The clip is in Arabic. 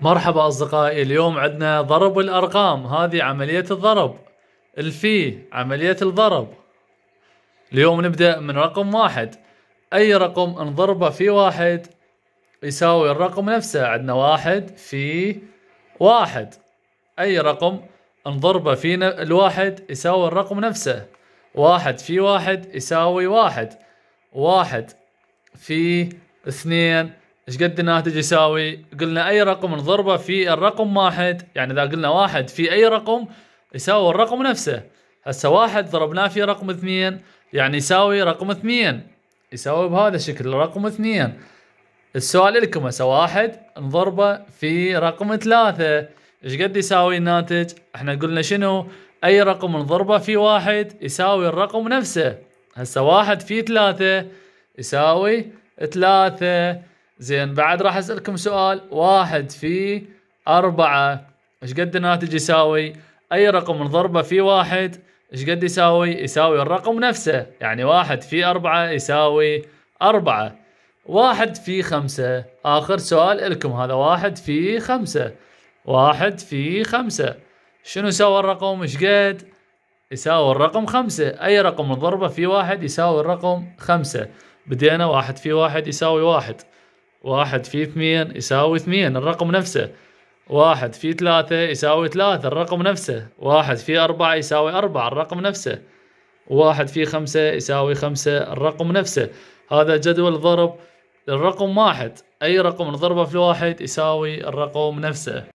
مرحبا أصدقائي اليوم عندنا ضرب الأرقام هذه عملية الضرب الفي عملية الضرب اليوم نبدأ من رقم واحد أي رقم نضربه في واحد يساوي الرقم نفسه عندنا واحد في واحد أي رقم نضربه في الواحد يساوي الرقم نفسه واحد في واحد يساوي واحد واحد في اثنين ايش قد الناتج يساوي قلنا اي رقم نضربه في الرقم واحد يعني اذا قلنا واحد في اي رقم يساوي الرقم نفسه هسه واحد ضربناه في رقم اثنين يعني يساوي رقم اثنين يساوي بهذا الشكل رقم اثنين السؤال لكم هسه واحد نضربه في رقم ثلاثة ايش قد يساوي الناتج احنا قلنا شنو اي رقم نضربه في واحد يساوي الرقم نفسه هسه واحد في ثلاثة يساوي ثلاثة زين بعد راح اسالكم سؤال واحد في أربعة ايش قد الناتج يساوي؟ اي رقم نضربه في واحد ايش قد يساوي؟ يساوي الرقم نفسه يعني واحد في أربعة يساوي أربعة واحد في خمسة آخر سؤال لكم هذا واحد في خمسة واحد في خمسة شنو سوى الرقم ايش قد؟ يساوي الرقم خمسة أي رقم نضربه في واحد يساوي الرقم خمسة بدينا واحد في واحد يساوي واحد واحد في اثنين يساوي اثنين الرقم نفسه واحد في ثلاثة يساوي ثلاثة الرقم نفسه واحد في أربعة يساوي أربعة الرقم نفسه واحد في خمسة يساوي خمسة الرقم نفسه هذا جدول ضرب للرقم واحد أي رقم نضربه في الواحد يساوي الرقم نفسه